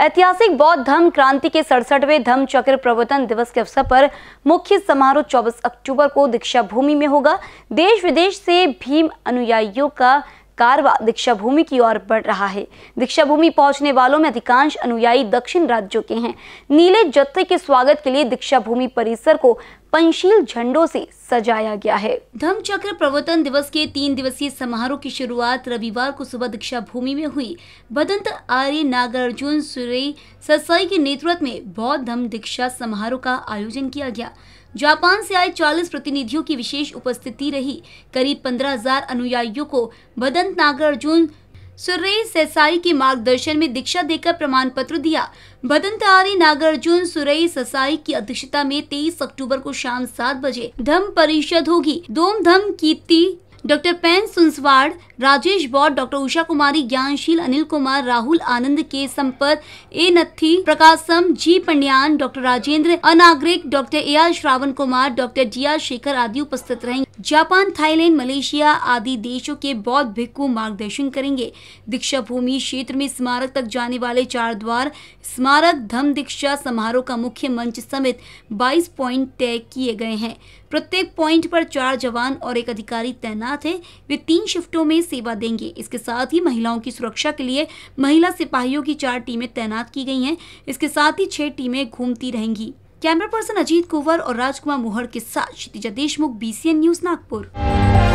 ऐतिहासिक बौद्ध धर्म क्रांति के सड़सठवें धर्म चक्र प्रवर्तन दिवस के अवसर पर मुख्य समारोह 24 अक्टूबर को दीक्षा भूमि में होगा देश विदेश से भीम अनुयायियों का कारवा दीक्षा भूमि की ओर बढ़ रहा है दीक्षा भूमि पहुंचने वालों में अधिकांश अनुयायी दक्षिण राज्यों के हैं नीले जत्थे के स्वागत के लिए दीक्षा भूमि परिसर को पंशील झंडों से सजाया गया है धम्म चक्र प्रवर्तन दिवस के तीन दिवसीय समारोह की शुरुआत रविवार को सुबह दीक्षा भूमि में हुई बदंत आर्य नागार्जुन सुरई ससाई के नेतृत्व में बौद्ध धम्म दीक्षा समारोह का आयोजन किया गया जापान से आए 40 प्रतिनिधियों की विशेष उपस्थिति रही करीब 15,000 अनुयायियों को भदंत नागार्जुन सुरेश ससाई के मार्गदर्शन में दीक्षा देकर प्रमाण पत्र दिया भदंतारी नागार्जुन सुरेश ससाई की अध्यक्षता में 23 अक्टूबर को शाम सात बजे धम परिषद होगी धम कीर्ति डॉक्टर पैन सुंसवाड़ Rajesh Bauddh doctor Usha Kumari Gyansheel Anil Kumar Rahul Anand K Sampath A नथी Prakasam G Pandian doctor Rajendra Anagarik doctor A R Shravan Kumar doctor R Shekhar आदि उपस्थित रहेंगे जापान थाईलैंड मलेशिया आदि देशों के बौद्ध भिक्खु मार्गदर्शन करेंगे दीक्षा भूमि क्षेत्र में स्मारक तक जाने वाले चार द्वार स्मारक धम दीक्षा समारोह का मुख्य मंच समेत 22 पॉइंट तय किए गए हैं प्रत्येक पॉइंट पर चार जवान और एक अधिकारी तैनात है वे तीन शिफ्टों में सेवा देंगे इसके साथ ही महिलाओं की सुरक्षा के लिए महिला सिपाहियों की चार टीमें तैनात की गई हैं इसके साथ ही छह टीमें घूमती रहेंगी कैमरा पर्सन अजीत कुंवर और राजकुमार मोहर के साथ क्षितिजा देशमुख बीसीएन न्यूज नागपुर